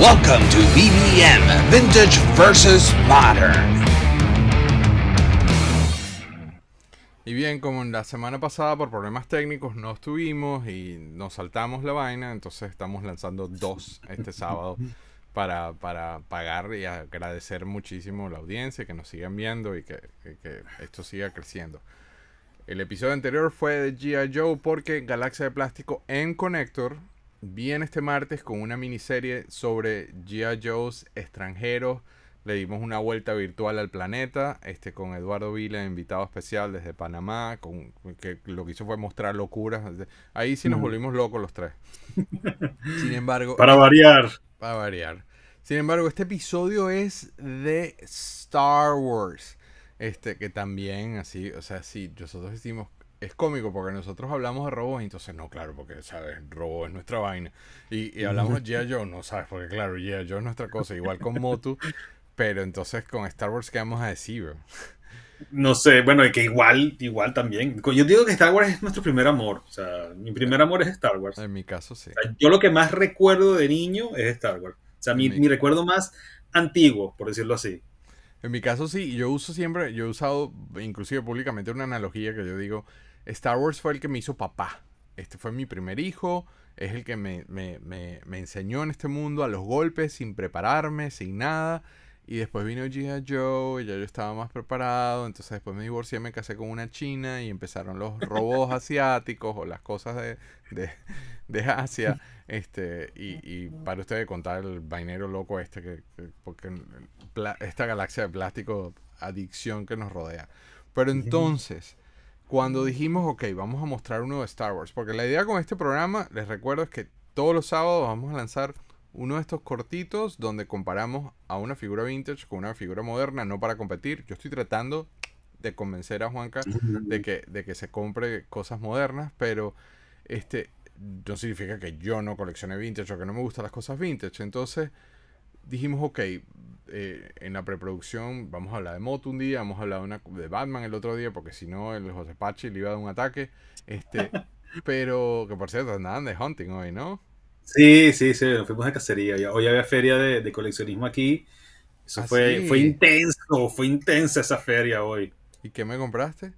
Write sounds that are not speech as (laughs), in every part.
Welcome to BBM Vintage versus Modern. Y bien, como en la semana pasada por problemas técnicos no estuvimos y nos saltamos la vaina, entonces estamos lanzando dos este sábado para, para pagar y agradecer muchísimo a la audiencia que nos sigan viendo y que, que, que esto siga creciendo. El episodio anterior fue de GI Joe porque Galaxia de Plástico en Connector viene este martes con una miniserie sobre G.I. Joe's extranjeros. Le dimos una vuelta virtual al planeta, este con Eduardo Vila, invitado especial desde Panamá, con, que lo que hizo fue mostrar locuras. Ahí sí nos volvimos locos los tres. (laughs) Sin embargo. Para variar. Para variar. Sin embargo, este episodio es de Star Wars. Este, que también, así, o sea, sí, nosotros decimos, es cómico porque nosotros hablamos de robots, entonces no, claro, porque, ¿sabes? Robo es nuestra vaina. Y, hablamos de G.I. Joe, no, ¿sabes? Porque, claro, G.I. Joe es nuestra cosa, igual con Motu, pero entonces con Star Wars, ¿qué vamos a decir, No sé, bueno, y que igual, igual también. Yo digo que Star Wars es nuestro primer amor. O sea, mi primer amor es Star Wars. En mi caso, sí. yo lo que más recuerdo de niño es Star Wars. O sea, mi, mi, recuerdo más antiguo, por decirlo así. En mi caso, sí. Yo uso siempre, yo he usado inclusive públicamente una analogía que yo digo, Star Wars fue el que me hizo papá. Este fue mi primer hijo, es el que me, enseñó en este mundo a los golpes, sin prepararme, sin nada. Y después vino G.I. Joe, y ya yo estaba más preparado. Entonces después me divorcié, me casé con una china y empezaron los robos asiáticos o las cosas de, Asia. Este, y, para ustedes contar el vainero loco este, que porque esta galaxia de plástico, adicción que nos rodea. Pero entonces, cuando dijimos, ok, vamos a mostrar uno de Star Wars. Porque la idea con este programa, les recuerdo, es que todos los sábados vamos a lanzar uno de estos cortitos donde comparamos a una figura vintage con una figura moderna, no para competir. Yo estoy tratando de convencer a Juanca de que, de que se compre cosas modernas, pero este no significa que yo no coleccione vintage o que no me gustan las cosas vintage. Entonces, dijimos, ok, eh, en la preproducción vamos a hablar de Moto un día, vamos a hablar de, Batman el otro día, porque si no, el José Pachi le iba a dar un ataque. Este, (laughs) pero que por cierto, andaban de hunting hoy, ¿no? Sí, sí, sí, fuimos de cacería. Hoy había feria de, de coleccionismo aquí. ¿Ah, fue, fue intenso, fue intensa esa feria hoy. ¿Y qué me compraste?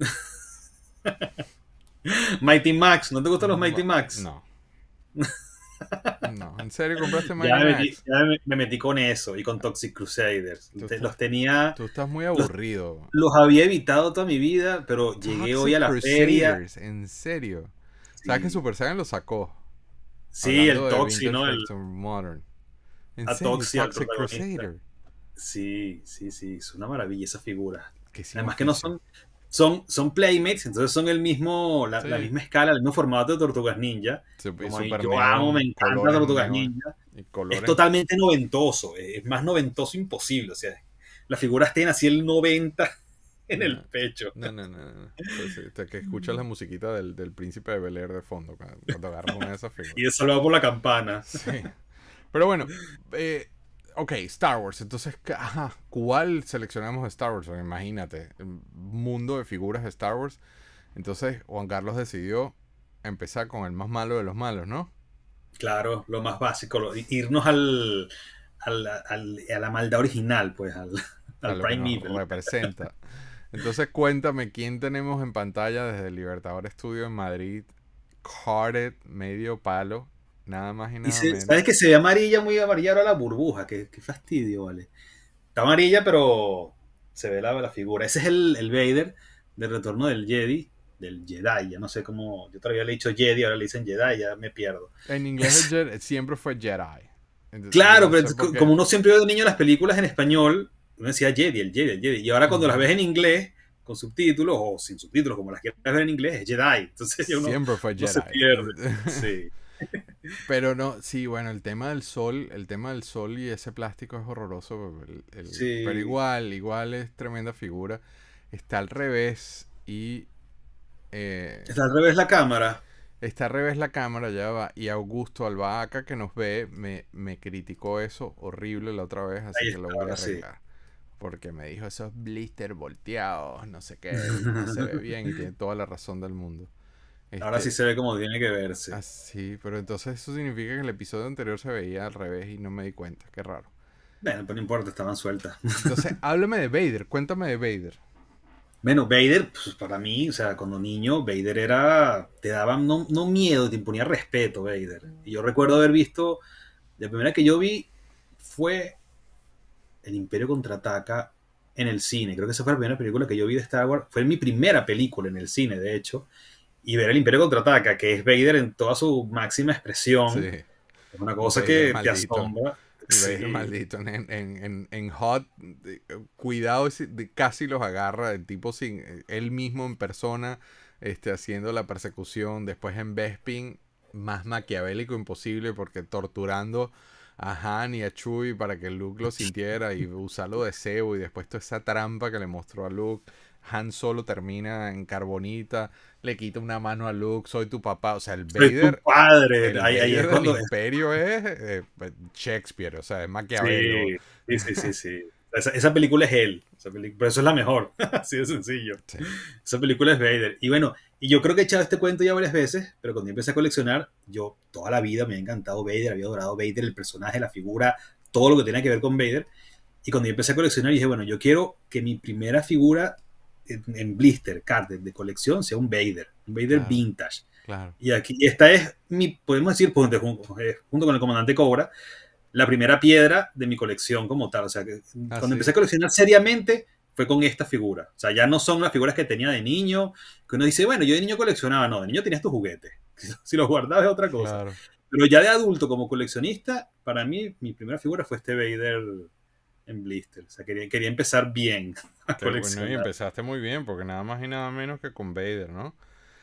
(laughs) Mighty Max, ¿no te gustan los Mighty Max? No. (laughs) No, ¿en serio compraste mañana ya me, metí, con eso y con Toxic Crusaders. entonces los tenía. Tú estás muy aburrido. Los, había evitado toda mi vida, pero llegué hoy a la Crusaders, feria. ¿En serio? ¿Sabes que Super Saiyan lo sacó? Sí, el Toxic, ¿no? El, Modern. a Toxic Crusader. Sí, sí, sí. Es una maravilla esa figura. Además que no son, son, son playmates, entonces son el mismo, la, misma escala, el mismo formato de Tortugas Ninja. Como yo amo, me encanta Tortugas Ninja. Es totalmente noventoso, eh, es más noventoso imposible. O sea, las figuras tienen así el 90 (laughs) en el pecho. No, no, no. Pues que escuchas la musiquita del, del príncipe de Bel Air de fondo cuando, agarras una de esas (laughs) figuras. y eso lo por la campana. sí. Pero bueno, eh, ok, Star Wars. Entonces, ¿cuál seleccionamos Star Wars? Imagínate, mundo de figuras de Star Wars. Entonces, Juan Carlos decidió empezar con el más malo de los malos, ¿no? Claro, lo más básico, irnos al, a la maldad original, pues, al, (laughs) al Prime representa. (laughs) Entonces, cuéntame, ¿quién tenemos en pantalla desde Libertador Estudio en Madrid? Carded, medio palo, Nada más y nada ¿Sabes que se ve amarilla, muy amarilla ahora la burbuja? Qué, fastidio, vale. Está amarilla, pero se ve la, la figura. Ese es el, Vader del retorno del Jedi. Del Jedi, ya no sé cómo. Yo todavía le he dicho Jedi, ahora le dicen Jedi, ya me pierdo. En inglés (laughs) siempre fue Jedi. claro, pero como uno siempre ve de niño las películas en español, uno decía Jedi, el Jedi, el Jedi. Y ahora cuando las ves en inglés, con subtítulos o sin subtítulos, como las que ver en inglés, es Jedi. Entonces uno, siempre fue Jedi. No se pierde. (laughs) Sí. Pero no, sí, bueno, el tema del sol, el tema del sol y ese plástico es horroroso, pero igual, igual es tremenda figura. Está al revés y... Eh, está al revés la cámara. Está al revés la cámara, ya va. Y Augusto Albahaca, que nos ve, me, me criticó eso horrible la otra vez, así que lo voy a arreglar. Porque me dijo esos blister volteados, no sé qué, (laughs) no se ve bien y tiene toda la razón del mundo. Ahora este sí se ve como tiene que verse. Ah, sí, pero entonces eso significa que el episodio anterior se veía al revés y no me di cuenta. Qué raro. Bueno, pero no importa, estaban sueltas. Entonces, (laughs) háblame de Vader, cuéntame de Vader. Bueno, Vader, pues para mí, o sea, cuando niño, Vader era. te daba no, miedo, te imponía respeto, Vader. Y yo recuerdo haber visto. La primera que yo vi fue El Imperio contraataca en el cine. Creo que esa fue la primera película que yo vi de Star Wars. Fue mi primera película en el cine, de hecho y ver el Imperio contraataca, que es Vader en toda su máxima expresión. Es una cosa que te asombra. maldito. En, Hot, cuidado, casi los agarra el tipo sin él mismo en persona, este, haciendo la persecución. Después en Bespin, más maquiavélico imposible, porque torturando a Han y a Chewie para que Luke lo sintiera y usarlo de cebo y después toda esa trampa que le mostró a Luke. Han Solo termina en carbonita, le quita una mano a Luke, soy tu papá, o sea, el Vader, padre, ahí, es cuando imperio es eh, pues, Shakespeare, o sea, es Maquiavelo. Sí, sí, sí, sí. sí. Esa, película es él, pero eso es la mejor, (laughs) así de sencillo. Esa película es Vader. Y bueno, y yo creo que he echado este cuento ya varias veces, pero cuando yo empecé a coleccionar, yo toda la vida me ha encantado Vader, había adorado Vader, el personaje, la figura, todo lo que tiene que ver con Vader. Y cuando empecé a coleccionar, dije, bueno, yo quiero que mi primera figura en, blister, card de, colección, sea un Vader, un Vader vintage. Claro. Y aquí, esta es mi, podemos decir, pues, eh, junto, con el comandante Cobra, la primera piedra de mi colección como tal. O sea, que cuando empecé a coleccionar seriamente fue con esta figura. O sea, ya no son las figuras que tenía de niño, que uno dice, bueno, yo de niño coleccionaba, no, de niño tenías tus juguetes. (laughs) Si los guardabas otra cosa. Pero ya de adulto, como coleccionista, para mí mi primera figura fue este Vader en Blister. O sea, quería, quería empezar bien. (laughs) Bueno, y empezaste muy bien, porque nada más y nada menos que con Vader, ¿no?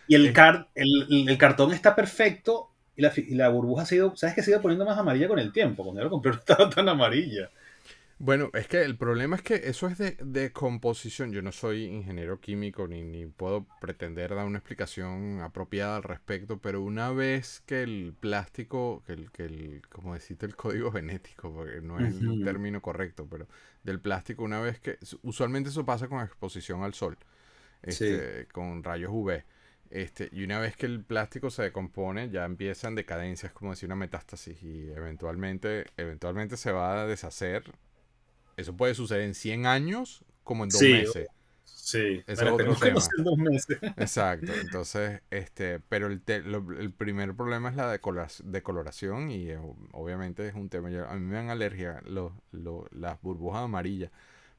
Y el, el, el cartón está perfecto y la, y la burbuja ha sido, ¿sabes que Se ha ido poniendo más amarilla con el tiempo. Cuando yo lo compré (laughs) estaba tan amarilla. Bueno, es que el problema es que eso es de, descomposición. composición. Yo no soy ingeniero químico ni, puedo pretender dar una explicación apropiada al respecto, pero una vez que el plástico, que el, que el como decís, el código (laughs) genético, porque no es un término correcto, pero del plástico, una vez que. Usualmente eso pasa con exposición al sol, este, con rayos UV. Este, y una vez que el plástico se decompone, ya empiezan decadencias, como decir una metástasis, y eventualmente, eventualmente se va a deshacer eso puede suceder en 100 años como en dos meses. Sí, Ese dos meses. (laughs) Exacto, entonces, este, pero el, primer problema es la decoloración y eh, obviamente es un tema, a mí me dan alergia las burbujas amarillas,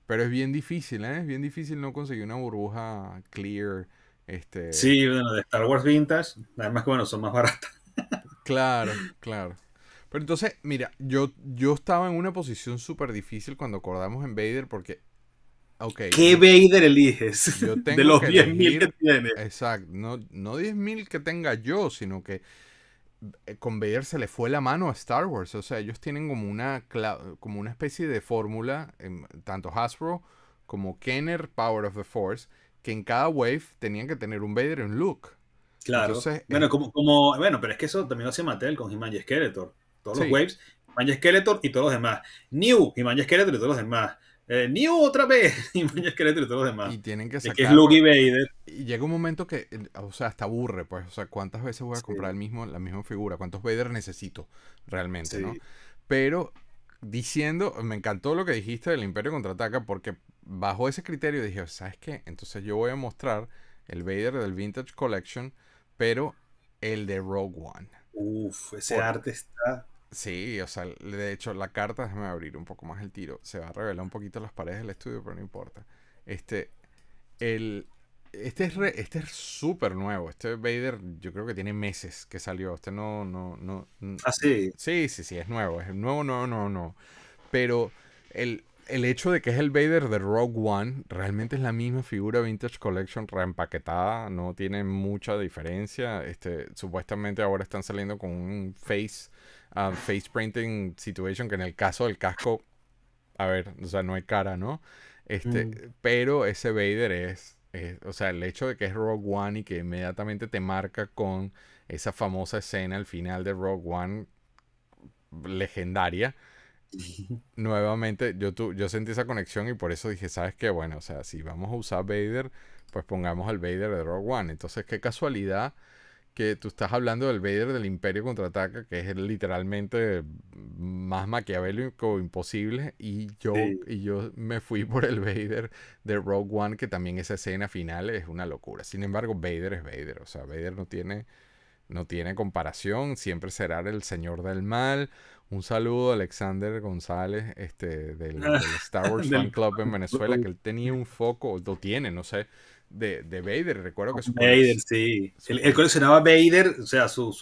pero es bien difícil, ¿eh? Es bien difícil no conseguir una burbuja clear. Este... Sí, bueno, de Star Wars Vintage, además que bueno, son más baratas. (laughs) claro, claro entonces, mira, yo, yo estaba en una posición súper difícil cuando acordamos en Vader porque... ¿Qué Vader eliges? (laughs) de los 10.000 que tiene. Exacto, no, no 10.000 que tenga yo, sino que eh, con Vader se le fue la mano a Star Wars. O sea, ellos tienen como una, como una especie de fórmula, em, tanto Hasbro como Kenner Power of the Force, que en cada wave tenían que tener un Vader y un Luke. Claro. bueno, como, bueno, pero es que eso también lo hace Mattel con He-Man Skeletor. Todos los Waves, Imagine Skeletor y todos los demás. New y Skeletor y todos los demás. Eh, New otra vez y (laughs) Skeletor y todos los demás. Y tienen que sacar. Es que es Luke y Vader. Y llega un momento que, o sea, hasta aburre, pues. O sea, ¿cuántas veces voy a comprar el mismo, la misma figura? ¿Cuántos Vader necesito realmente, no? Pero diciendo, me encantó lo que dijiste del Imperio contraataca, porque bajo ese criterio dije, ¿sabes qué? Entonces yo voy a mostrar el Vader del Vintage Collection, pero el de Rogue One. Uf, ese arte está Sí, o sea, de hecho la carta, déjame abrir un poco más el tiro, se va a revelar un poquito las paredes del estudio, pero no importa. Este, el, este es este es súper nuevo. Este Vader, yo creo que tiene meses que salió. Este no, no, no. ah, sí. Sí, sí, sí, es nuevo. Es nuevo, no, no, no. Pero el, el hecho de que es el Vader de Rogue One, realmente es la misma figura Vintage Collection reempaquetada. No tiene mucha diferencia. Este, supuestamente ahora están saliendo con un face um, face printing situation, que en el caso del casco, a ver, o sea, no hay cara, ¿no? Este, mm. Pero ese Vader es, o sea, el hecho de que es Rogue One y que inmediatamente te marca con esa famosa escena al final de Rogue One, legendaria. (laughs) Nuevamente, yo, yo sentí esa conexión y por eso dije, ¿sabes qué? Bueno, o sea, si vamos a usar Vader, pues pongamos al Vader de Rogue One. Entonces, qué casualidad que tú estás hablando del Vader del Imperio contraataca, que es literalmente más maquiavélico imposible, y yo, y yo me fui por el Vader de Rogue One, que también esa escena final es una locura. Sin embargo, Vader es Vader, o sea, Vader no tiene, no tiene comparación, siempre será el señor del mal. Un saludo a Alexander González, este, del, (laughs) Star Wars Fan Club en Venezuela, que él tenía un foco, lo tiene, no sé de, Vader. Recuerdo que su Vader, sí. Él, coleccionaba Vader, o sea, su,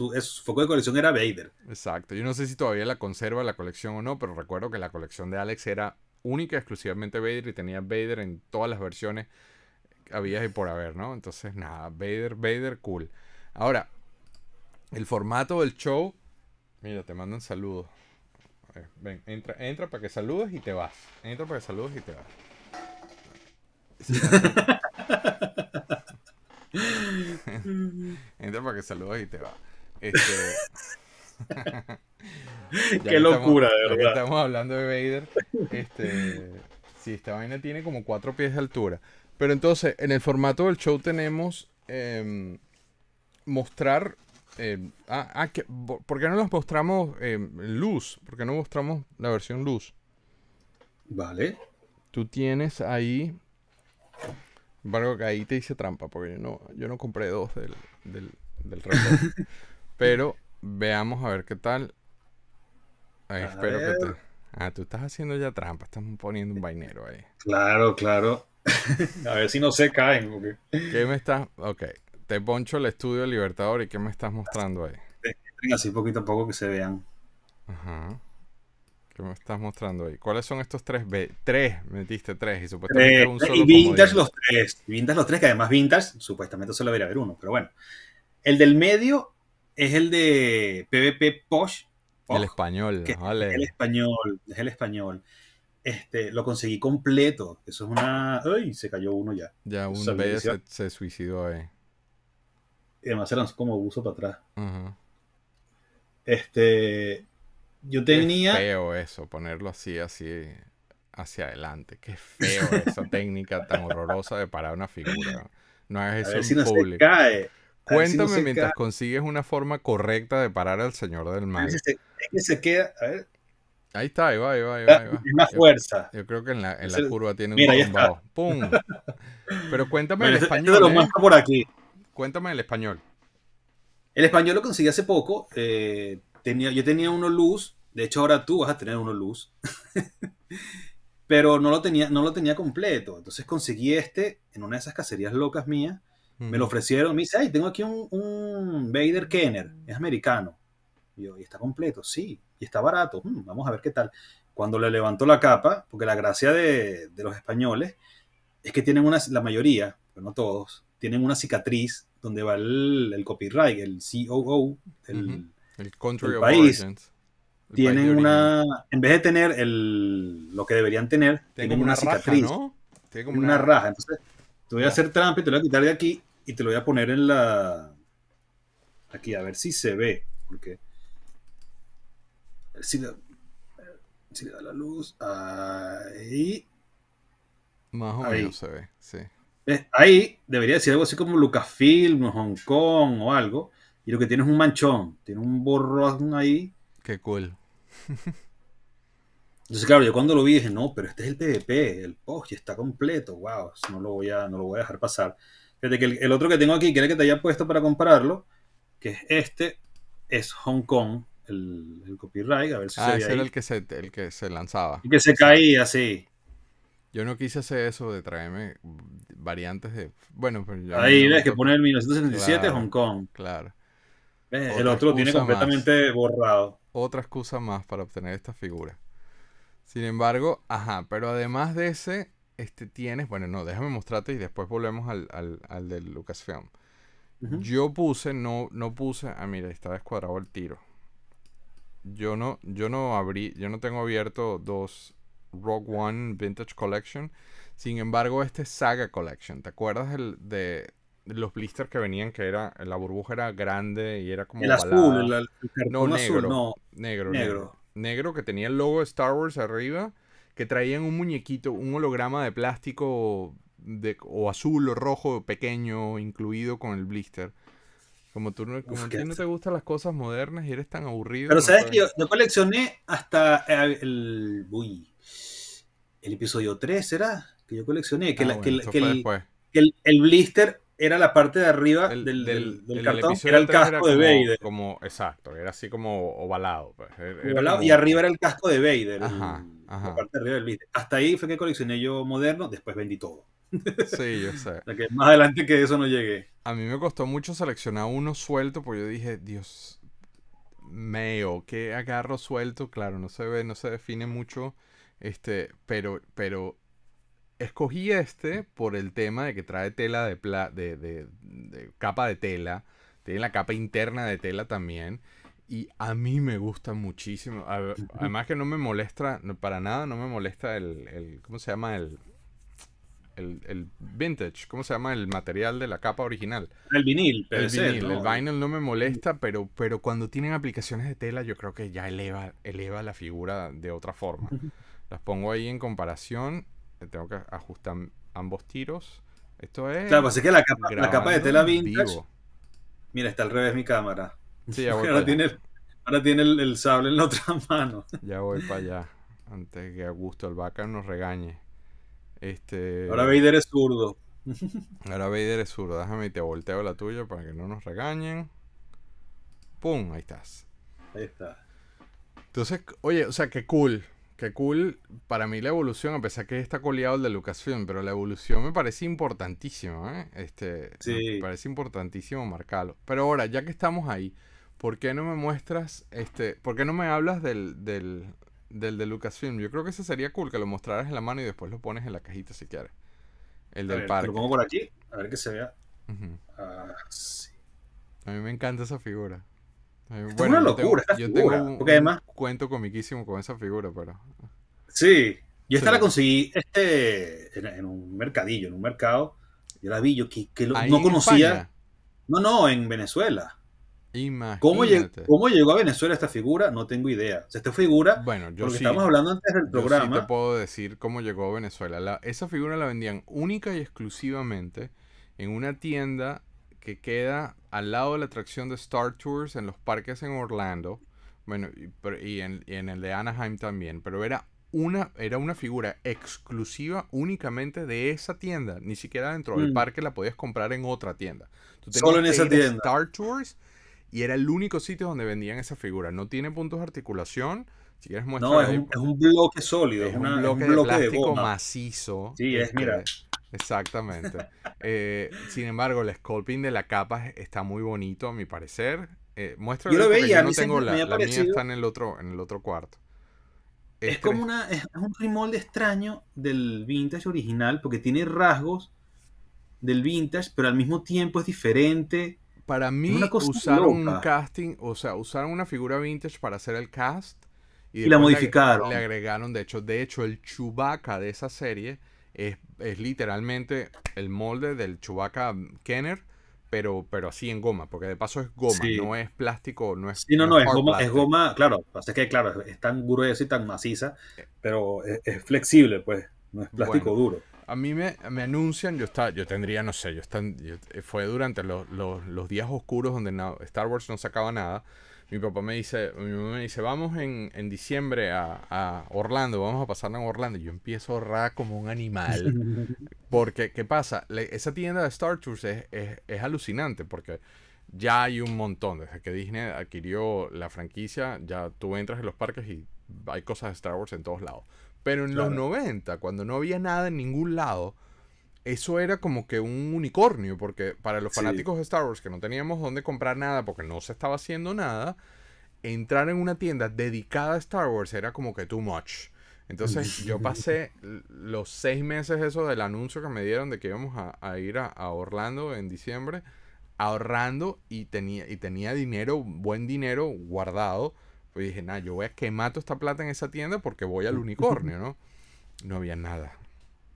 foco de colección era Vader. Exacto. Yo no sé si todavía la conserva la colección o no, pero recuerdo que la colección de Alex era única, exclusivamente Vader y tenía Vader en todas las versiones había y por haber, ¿no? Entonces, nada, Vader, Vader, cool. Ahora, el formato del show. Mira, te mandan saludo Ven, entra, entra para que saludes y te vas. Entra para que saludes y te vas. (laughs) Entra para que saludes y te va. Este, (laughs) qué locura, de verdad. Estamos hablando de Vader. Este, sí, esta vaina tiene como cuatro pies de altura. Pero entonces, en el formato del show tenemos em, mostrar. Em, ah, ah, ¿Por qué no nos mostramos em, luz? ¿Por qué no mostramos la versión luz? Vale. Tú tienes ahí embargo, que ahí te hice trampa, porque yo no, yo no compré dos del, del, (laughs) Pero veamos a ver qué tal. espero que Ah, tú estás haciendo ya trampa, estás poniendo un vainero ahí. Claro, claro. (laughs) a ver si no se caen. ¿Qué me estás...? Ok, te poncho el estudio Libertador y ¿qué me estás mostrando ahí? Así poquito a poco que se vean. Ajá que me estás mostrando ahí. ¿Cuáles son estos tres? B? Tres, metiste tres y supuestamente eh, un eh, solo. Y Vintage los tres. Vintage los tres, que además vintas supuestamente solo debería haber uno, pero bueno. El del medio es el de PvP Posh. el español, vale. el español, es el español. Este, lo conseguí completo. Eso es una. Uy, Se cayó uno ya. Ya, un B se, suicidó ahí. Y además eran como buzo para atrás. Este. Yo tenía. Qué feo eso, ponerlo así, así, hacia adelante. Qué feo esa (laughs) técnica tan horrorosa de parar una figura. No es eso en si no público. Se cae. Cuéntame mientras consigues una forma correcta de parar al señor del mal. es que se queda. A ver. Ahí está, ahí va, ahí va, ahí va. va. Es más fuerza. Yo creo que en la, en la curva tiene un bombao. ¡Pum! Pero cuéntame el español. Lo ¿eh? por aquí. Cuéntame el español. El español lo conseguí hace poco. Eh, yo tenía uno luz, de hecho ahora tú vas a tener uno luz, (laughs) pero no lo, tenía, no lo tenía completo. Entonces conseguí este en una de esas cacerías locas mías. Me lo ofrecieron, me dice, ay, tengo aquí un, un Vader Kenner, es americano. Y yo, ¿y está completo? Sí, y está barato, mm, vamos a ver qué tal. Cuando le levantó la capa, porque la gracia de, los españoles es que tienen una, la mayoría, pero no todos, tienen una cicatriz donde va el, copyright, el COO, el, el country of país. Origins. tienen una. En vez de tener lo que deberían tener, tiene tienen una, cicatriz. Tiene como una... raja. Entonces, te voy a hacer trampa y te lo voy a quitar de aquí y te lo voy a poner en la. Aquí, a ver si se ve. Porque. Si le, si le da la luz. Ahí. Más o menos se ve, sí. Eh, ahí debería decir algo así como Lucasfilm o Hong Kong o algo. Y lo que tiene es un manchón, tiene un borrón ahí. Qué cool. Entonces, claro, yo cuando lo vi dije, no, pero este es el PvP, el ya está completo, wow, no lo voy a, no lo voy a dejar pasar. Fíjate que el, otro que tengo aquí, que era que te haya puesto para compararlo, que es este, es Hong Kong, el, copyright, a ver si ah, ese era el que se, el que se lanzaba. El que se caía, sí. Yo no quise hacer eso de traerme variantes de. Bueno, pero pues ya Ahí ves que pone el 1977 Hong Kong. Claro. Eh, el otro lo tiene completamente borrado. Otra excusa más para obtener esta figura. Sin embargo, ajá, pero además de ese, este tienes, bueno, no, déjame mostrarte y después volvemos al, al, al del Lucasfilm. Yo puse, no, no puse, ah, mira, está descuadrado el tiro. Yo no, yo no abrí, yo no tengo abierto dos Rogue One Vintage Collection. Sin embargo, este Saga Collection. ¿Te acuerdas el, de los blisters que venían, que era la burbuja era grande y era como. El azul, el, el, no, negro, azul, no. Negro, negro, negro. que tenía el logo de Star Wars arriba, que traían un muñequito, un holograma de plástico de, o azul o rojo pequeño incluido con el blister. Como tú no, como Uf, no te gustan las cosas modernas y eres tan aburrido. Pero sabes que yo, coleccioné hasta eh, el. el episodio 3, ¿será? Que yo coleccioné. Que, ah, el, que el, blister era la parte de arriba del, del, del, era el casco de Vader. exacto, era así como ovalado. Pues, ovalado Y arriba era el casco de Vader. La parte de arriba del Hasta ahí fue que coleccioné yo moderno, después vendí todo. Sí, yo (laughs) sé. más adelante que eso no llegué. A mí me costó mucho seleccionar uno suelto, porque yo dije, Dios mío, ¿qué agarro suelto? Claro, no se ve, no se define mucho. Este, pero, pero escogí este por el tema de que trae tela de, pla de, de, capa de tela. Tiene la capa interna de tela también. Y a mí me gusta muchísimo. Además que no me molesta, para nada no me molesta el, ¿cómo se llama? El, el, vintage, ¿cómo se llama? El material de la capa original. El vinil, el vinil. El vinyl no me molesta, pero, pero cuando tienen aplicaciones de tela yo creo que ya eleva, eleva la figura de otra forma. Las pongo ahí en comparación tengo que ajustar ambos tiros. Esto es. Claro, pues que la capa, de tela Mira, está al revés mi cámara. (laughs) ahora, tiene, el, ahora tiene el, sable en la otra (laughs) mano. Ya voy para allá. Antes que Augusto el Vaca nos regañe. Este... Ahora Vader es zurdo. Ahora Vader es zurdo. Déjame y te volteo la tuya para que no nos regañen. ¡Pum! Ahí estás. Ahí está. Entonces, oye, o sea, qué cool qué cool. Para mí la evolución, a pesar que está coleado el de Lucasfilm, pero la evolución me parece importantísimo, ¿eh? Este, Me parece importantísimo marcarlo. Pero ahora, ya que estamos ahí, ¿por qué no me muestras, este, por qué no me hablas del, del, de Lucasfilm? Yo creo que ese sería cool, que lo mostraras en la mano y después lo pones en la cajita si quieres. El del lo pongo por aquí, a ver que se vea. Ah, a mí me encanta esa figura. Bueno, una locura. Yo tengo, un, además, cuento comiquísimo con esa figura, pero. Sí, yo esta la conseguí este, en, un mercadillo, en un mercado. Yo la vi, yo que, no conocía. No, no, en Venezuela. Imagínate. ¿Cómo, llegó a Venezuela esta figura? No tengo idea. esta figura, bueno, yo porque estábamos hablando antes del programa. te puedo decir cómo llegó a Venezuela. esa figura la vendían única y exclusivamente en una tienda que queda al lado de la atracción de Star Tours en los parques en Orlando, bueno, y, en, el de Anaheim también, pero era una, era una figura exclusiva únicamente de esa tienda. Ni siquiera dentro del mm. parque la podías comprar en otra tienda. Solo en esa tienda. Star Tours y era el único sitio donde vendían esa figura. No tiene puntos de articulación. Si quieres muestra. No, es un, bloque sólido. Es un bloque, un de, plástico macizo. Sí, es, mira. Exactamente. Eh, sin embargo, el sculpting de la capa está muy bonito, a mi parecer. Eh, muestra yo lo veía, no tengo la, la mía está en el otro, en el otro cuarto. Es, como una, es un remolde extraño del vintage original, porque tiene rasgos del vintage, pero al mismo tiempo es diferente. Para mí, usaron un casting, o sea, usaron una figura vintage para hacer el cast. Y, la modificaron. Le, agregaron, de hecho, de hecho, el Chubaca de esa serie es, literalmente el molde del Chewbacca Kenner, pero, pero así en goma, porque de paso es goma, no es plástico, no es. Sí, no, no, es goma, es goma, claro. así que, claro, es, tan gruesa y tan maciza, eh. pero es, flexible, pues, no es plástico duro a mí me, me anuncian, yo está, yo tendría, no sé, yo, están, eh, fue durante los, días oscuros donde Star Wars no sacaba nada. Mi papá me dice, mamá dice, vamos en, diciembre a, Orlando, vamos a pasar en Orlando. Yo empiezo a ahorrar como un animal. (laughs) Porque, ¿qué pasa? esa tienda de Star Tours es, es alucinante porque ya hay un montón. Desde que Disney adquirió la franquicia, ya tú entras en los parques y hay cosas de Star Wars en todos lados. Pero en los 90, cuando no había nada en ningún lado, eso era como que un unicornio, porque para los fanáticos de Star Wars que no teníamos dónde comprar nada porque no se estaba haciendo nada, entrar en una tienda dedicada a Star Wars era como que too much. Entonces yo (laughs) pasé los seis meses eso del anuncio que me dieron de que íbamos a, ir a, a, Orlando en diciembre, ahorrando y tenía, y tenía dinero, buen dinero guardado pues y dije, nada, yo voy a quemar esta plata en esa tienda porque voy al unicornio, ¿no? No había nada.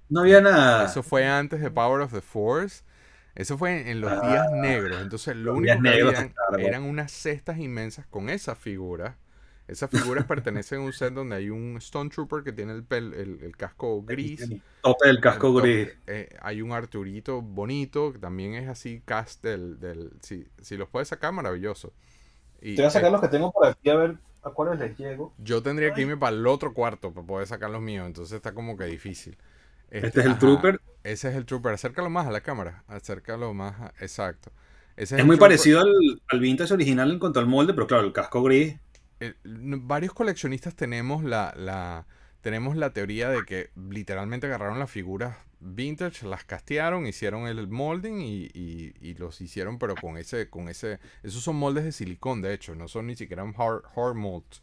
No había nada. Eso fue antes de Power of the Force. Eso fue en los ah, días negros. Entonces, lo único que había eran unas cestas inmensas con esas figuras. Esas (laughs) figuras pertenecen a un set donde hay un Stone Trooper que tiene el, casco gris. El, casco gris. Eh, hay un Arturito bonito, que también es así cast del... si, los puedes sacar, maravilloso. Te voy a sacar los que tengo por aquí a ver cuáles les llego? Yo tendría que irme para el otro cuarto para poder sacar los míos, entonces está como que difícil. Este, este es el trooper. Ese es el trooper. Acércalo más a la cámara. Acércalo más. Exacto. es, muy parecido al, vintage original en cuanto al molde, pero claro, el casco gris. varios coleccionistas tenemos la, la, tenemos la teoría de que literalmente agarraron las figuras vintage, las castearon, hicieron el molding y, los hicieron, pero con ese, con ese, esos son moldes de silicón, de hecho, no son ni siquiera hard, molds.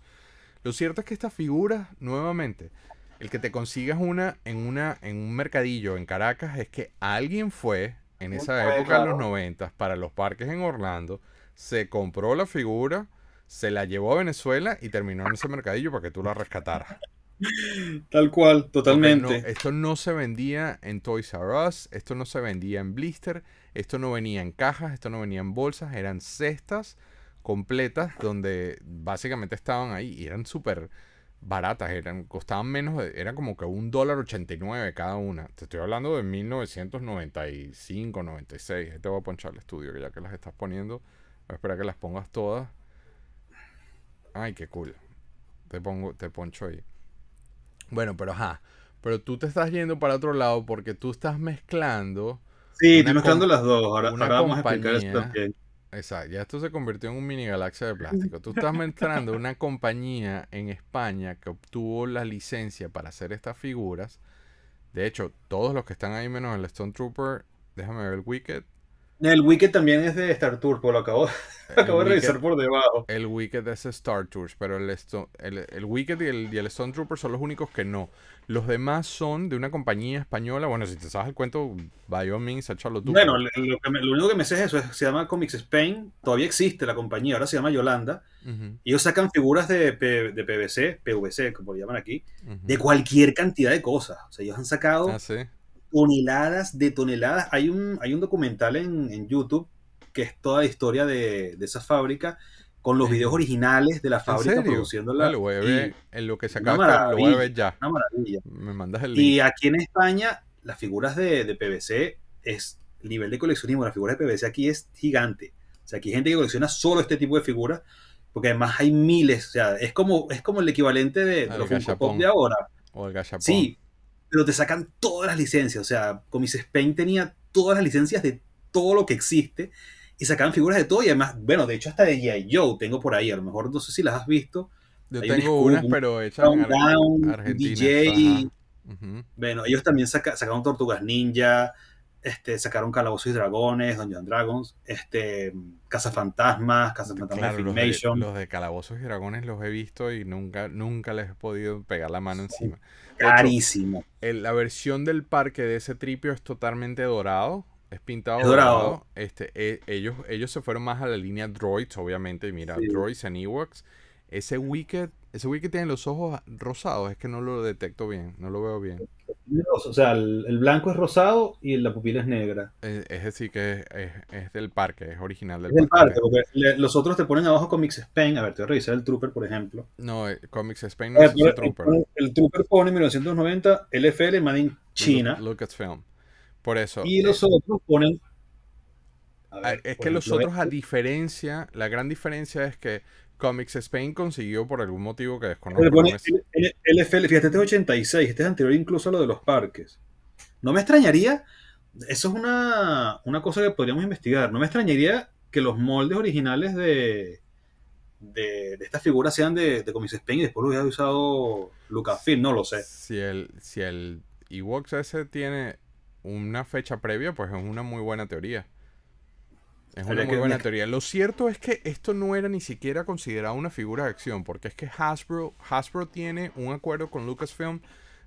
Lo cierto es que estas figuras, nuevamente, el que te consigas una en una en un mercadillo en Caracas es que alguien fue en esa época de los 90 para los parques en Orlando, se compró la figura, se la llevó a Venezuela y terminó en ese mercadillo para que tú la rescataras. (laughs) Tal cual, totalmente. esto no se vendía en Toys R Us, esto no se vendía en blister, esto no venía en cajas, esto no venía en bolsas, eran cestas completas donde básicamente estaban ahí y eran súper baratas, eran, costaban menos, eran como que un dólar 89 cada una. Te estoy hablando de 1995, 96. te voy a ponchar el estudio, que ya que las estás poniendo, voy a esperar que las pongas todas. Ay, qué cool. Te pongo, te poncho ahí. Bueno, pero ajá. Pero tú te estás yendo para otro lado porque tú estás mezclando. Sí, estoy mezclando las dos. Ahora, vamos a explicar esto también. Exacto, ya esto se convirtió en un mini galaxia de plástico. Tú estás mezclando una compañía en España que obtuvo la licencia para hacer estas figuras. De hecho, todos los que están ahí, menos el Stone Trooper, déjame ver el Wicked, el Wicked también es de Star Tours, pues lo acabo, (laughs) de revisar por debajo. El Wicked es Star Tours, pero el, el, el Wicked y el, el Stone Trooper son los únicos que no. Los demás son de una compañía española. Bueno, si te sabes el cuento, by all means, échalo tú. Bueno, lo, que único que me sé es eso. se llama Comics Spain. Todavía existe la compañía. Ahora se llama Yolanda. Y Ellos sacan figuras de, de PVC, PVC, como le llaman aquí, de cualquier cantidad de cosas. O sea, ellos han sacado... Ah, ¿sí? toneladas de toneladas. Hay un, hay un documental en, YouTube que es toda la historia de, esa fábrica con los videos originales de la fábrica produciéndola. la voy en lo que se acaba, ya. Y aquí en España, las figuras de, PVC es el nivel de coleccionismo. Las figuras de PVC aquí es gigante. O sea, aquí hay gente que colecciona solo este tipo de figuras, porque además hay miles. O sea, es como, es como el equivalente de, los Pop de ahora. Sí, pero te sacan todas las licencias. O sea, Comics Spain tenía todas las licencias de todo lo que existe y sacaban figuras de todo y además, bueno, de hecho hasta de G.I. Joe tengo por ahí, a lo mejor no sé si las has visto. Yo tengo unas, pero hechas en Argentina, DJ. Bueno, ellos también sacaron Tortugas Ninja, este, sacaron Calabozos y Dragones, Dungeons Dragons, este, Cazafantasmas, Cazafantasmas claro, de Los de, Calabozos y Dragones los he visto y nunca, nunca les he podido pegar la mano encima. Carísimo. la versión del parque de ese tripio es totalmente dorado. Es pintado dorado. Este, e, ellos, ellos se fueron más a la línea Droids, obviamente. Mira, Droids en Ewoks. Ese Wicked ese güey que tiene los ojos rosados, es que no lo detecto bien, no lo veo bien. O sea, el, blanco es rosado y la pupila es negra. Es, decir, que es, del parque, es original del parque. parque porque los otros te ponen abajo Comics Spain. A ver, te voy a revisar el Trooper, por ejemplo. No, eh, Comics Spain no eh, es el, Trooper. El, Trooper pone 1990 LFL Made in China. Lucasfilm. Por eso. Y los eh, otros ponen es que los otros, a este. diferencia, la gran diferencia es que Comics Spain consiguió por algún motivo que desconozco. el fíjate, este es 86, este es anterior incluso a lo de los parques. No me extrañaría, eso es una, cosa que podríamos investigar, no me extrañaría que los moldes originales de, de, de estas figuras sean de, de, Comics Spain y después lo hubiera usado Lucasfilm, no lo sé. Si el, si el Ewoks ese tiene una fecha previa, pues es una muy buena teoría. Es una muy buena teoría. Lo cierto es que esto no era ni siquiera considerado una figura de acción, porque es que Hasbro, Hasbro tiene un acuerdo con Lucasfilm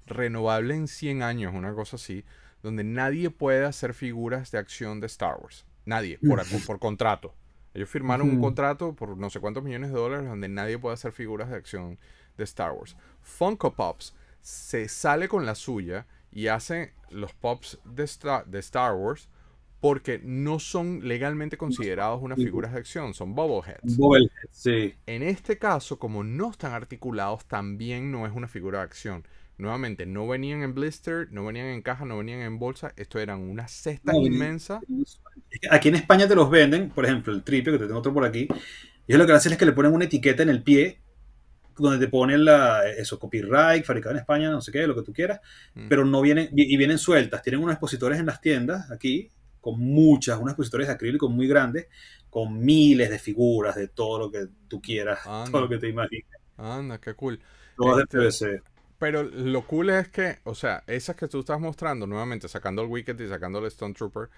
renovable en 100 años, una cosa así, donde nadie puede hacer figuras de acción de Star Wars. Nadie, por, contrato. Ellos firmaron un contrato por no sé cuántos millones de dólares donde nadie puede hacer figuras de acción de Star Wars. Funko Pops se sale con la suya y hace los pops de de Star Wars porque no son legalmente considerados unas figuras de acción, son bobbleheads. Bobbleheads, sí. En este caso, como no están articulados, también no es una figura de acción. Nuevamente, no venían en blister, no venían en caja, no venían en bolsa. Esto eran una cesta inmensa. Aquí en España te los venden, por ejemplo, el triple que te tengo otro por aquí. Y es lo que hacen es que le ponen una etiqueta en el pie donde te ponen la, eso, copyright, fabricado en España, no sé qué, lo que tú quieras, mm. pero no vienen, y vienen sueltas. Tienen unos expositores en las tiendas aquí, muchas, unas expositorias de acrílico muy grandes, con miles de figuras de todo lo que tú quieras, (laughs) todo lo que te imagines. Anda, qué este, Pero lo cool es que, o sea, esas que tú estás mostrando nuevamente, sacando el Wicked y sacando el Stone Trooper,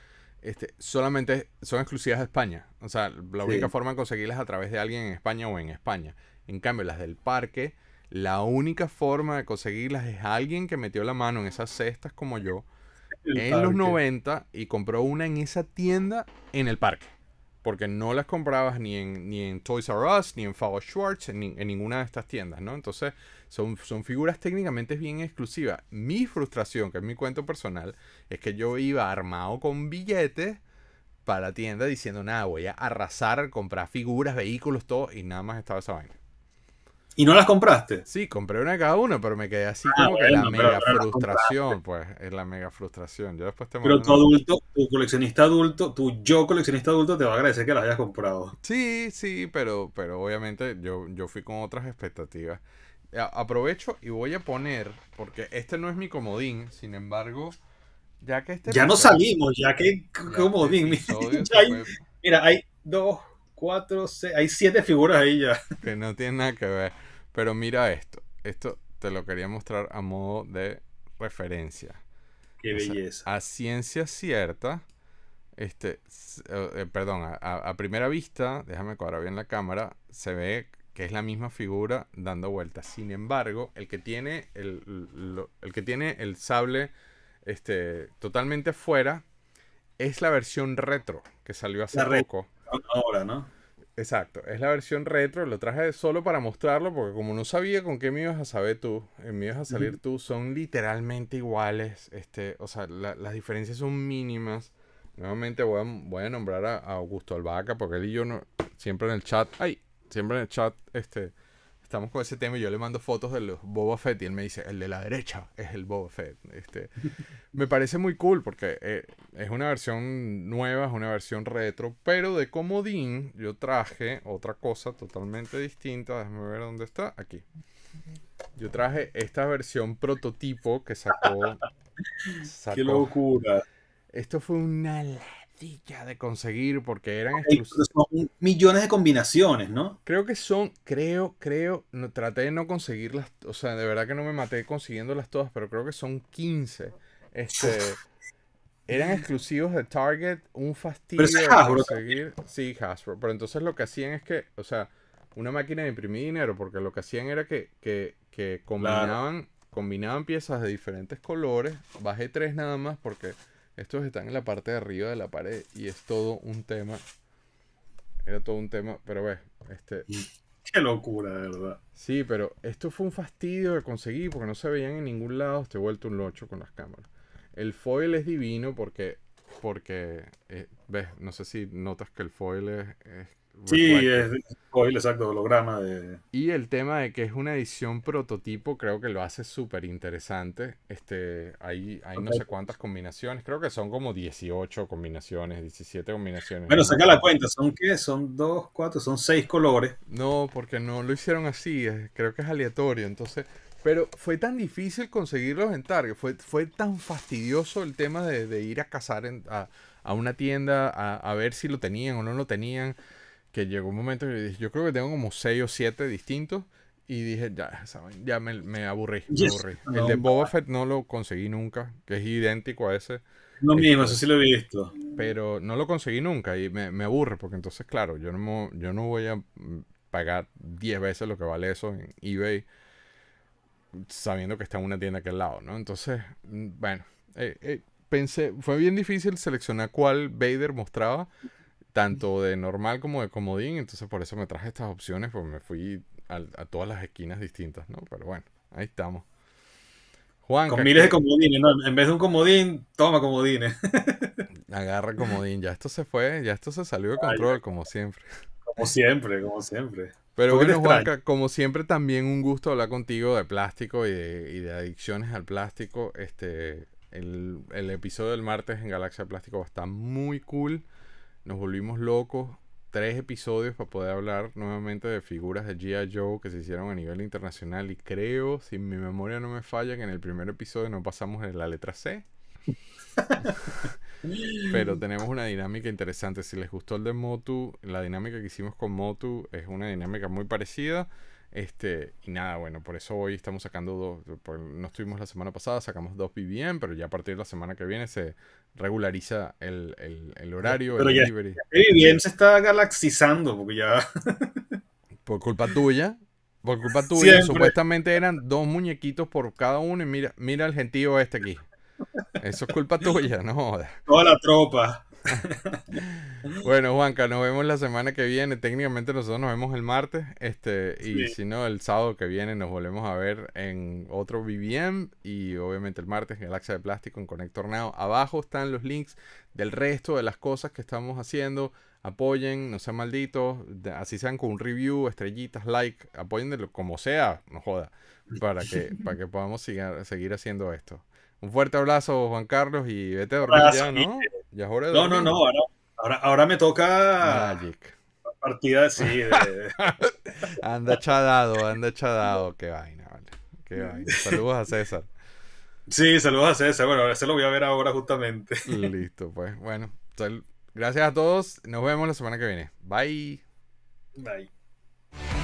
este, solamente son exclusivas de España. O sea, la única forma de conseguirlas es a través de alguien en España o en España. En cambio, las del parque, la única forma de conseguirlas es alguien que metió la mano en esas cestas como yo en los 90 y compró una en esa tienda en el parque. Porque no las comprabas ni en, ni en Toys R Us, ni en Fowl Schwartz, ni, en ninguna de estas tiendas, ¿no? Entonces, son, son figuras técnicamente bien exclusivas. Mi frustración, que es mi cuento personal, es que yo iba armado con billetes para la tienda diciendo, nada, voy a arrasar, comprar figuras, vehículos, todo, y nada más estaba esa vaina. ¿Y no las compraste? Sí, compré una cada uno, pero me quedé así ah, como que la mega frustración, pues, es la mega frustración. Yo después te pero tu adulto, tu coleccionista adulto, tu yo coleccionista adulto te va a agradecer que las hayas comprado. Sí, sí, pero, pero obviamente yo, yo fui con otras expectativas. Aprovecho y voy a poner, porque este no es mi comodín, sin embargo, ya que este... Ya no salimos, ya que comodín, este (laughs) mira, hay dos, hay siete figuras ahí ya. (laughs) Que no tiene nada que ver. Pero mira esto, esto te lo quería mostrar a modo de referencia. Qué belleza. a ciencia cierta, este, eh, eh, perdón, a, primera vista, déjame cuadrar bien la cámara, se ve que es la misma figura dando vueltas. Sin embargo, el que tiene el, que tiene el sable este, totalmente fuera es la versión retro que salió hace poco ahora, ¿no? Exacto, es la versión retro, lo traje solo para mostrarlo porque como no sabía con qué me ibas a saber tú, eh, me ibas a salir tú, son literalmente iguales, este, o sea, las diferencias son mínimas. Nuevamente voy a, voy a nombrar a, Augusto Albaca porque él y yo no, siempre en el chat, ay, siempre en el chat, este, estamos con ese tema y yo le mando fotos de los Boba Fett y él me dice, el de la derecha es el Boba Fett. Este, (laughs) me parece muy cool porque eh, es una versión nueva, es una versión retro, pero de comodín yo traje otra cosa totalmente distinta. Déjame ver dónde está. Aquí. Yo traje esta versión prototipo que sacó. (laughs) ¡Qué locura! Esto fue una de conseguir porque eran exclusivos. Son millones de combinaciones, ¿no? Creo que son, creo, creo, no, traté de no conseguirlas, o sea, de verdad que no me maté consiguiéndolas todas, pero creo que son 15. Este, eran exclusivos de Target, un fastidio pero es Hasbro, conseguir. Sí, Hasbro, pero entonces lo que hacían es que, o sea, una máquina de imprimir dinero, porque lo que hacían era que, que, combinaban, combinaban piezas de diferentes colores, bajé tres nada más porque estos están en la parte de arriba de la pared y es todo un tema. Era todo un tema, pero ves, este... (laughs) Qué locura, de verdad. Sí, pero esto fue un fastidio que conseguí porque no se veían en ningún lado. Te este vuelto un locho con las cámaras. El foil es divino porque, porque eh, ves, no sé si notas que el foil es Sí, es, el exacto holograma de... Y el tema de que es una edición prototipo creo que lo hace súper interesante. Este, hay, hay no sé cuántas combinaciones, creo que son como 18 combinaciones, 17 combinaciones. Bueno, saca la cuenta, ¿son qué? Son 2, 4 son seis colores. No, porque no lo hicieron así, creo que es aleatorio, entonces... Pero fue tan difícil conseguirlos en Target, fue, fue tan fastidioso el tema de, ir a cazar a, una tienda a, a ver si lo tenían o no lo tenían que llegó un momento que yo dije, yo creo que tengo como 6 o 7 distintos. Y dije, ya, ¿saben? ya me, me aburrí. el de Boba Fett no lo conseguí nunca, que es idéntico a ese. Lo mismo, eso este, sí lo he visto. Pero no lo conseguí nunca y me, me aburre, porque entonces, claro, yo no, yo no voy a mm, pagar 10 veces lo que vale eso en eBay, sabiendo que está en una tienda aquí al lado, ¿no? Entonces, mm, bueno, eh, eh, pensé, fue bien difícil seleccionar cuál Vader mostraba, tanto de normal como de comodín, entonces por eso me traje estas opciones, pues me fui a, todas las esquinas distintas, ¿no? Pero bueno, ahí estamos. Juan. Con miles de comodines, En vez de un comodín, toma comodines. (laughs) Agarra comodín, ya esto se fue, ya esto se salió de control, como siempre. Como siempre, como siempre. Pero bueno, Juanca, como siempre, también un gusto hablar contigo de plástico y de, adicciones al plástico. Este, el, episodio del martes en Galaxia Plástico Está muy cool. Nos volvimos locos. Tres episodios para poder hablar nuevamente de figuras de G.I. Joe que se hicieron a nivel internacional. Y creo, si mi memoria no me falla, que en el primer episodio no pasamos en la letra C. (laughs) Pero tenemos una dinámica interesante. Si les gustó el de Motu, la dinámica que hicimos con Motu es una dinámica muy parecida. Este, y nada, bueno, por eso hoy estamos sacando dos. no estuvimos la semana pasada, sacamos dos BBM, pero ya a partir de la semana que viene se regulariza el, horario, Pero ya, bien se está galaxizando, (laughs) por culpa tuya. Por culpa tuya, supuestamente eran dos muñequitos por cada uno. Y mira, mira el gentío este aquí. Eso es culpa tuya, no Toda la tropa. (laughs) bueno, Juanca, nos vemos la semana que viene. Técnicamente nosotros nos vemos el martes. Este, y si no, el sábado que viene nos volvemos a ver en otro VBM. Y obviamente el martes, en Galaxia de Plástico en Connect Tornado. Abajo están los links del resto de las cosas que estamos haciendo. Apoyen, no sean malditos. Así sean con un review, estrellitas, like. Apoyen de lo, como sea, no joda. Para que, (laughs) para que podamos seguir haciendo esto. Un fuerte abrazo, Juan Carlos, y vete a dormir ya, ¿no? no, no, no, ahora, ahora, me toca... Magic. Partida, así (laughs) anda chadado, anda chadado. Qué vaina, vale. Qué vaina. Saludos a César. Sí, saludos a César. Bueno, ese lo voy a ver ahora justamente. Listo, pues. Bueno, gracias a todos. Nos vemos la semana que viene. Bye. Bye.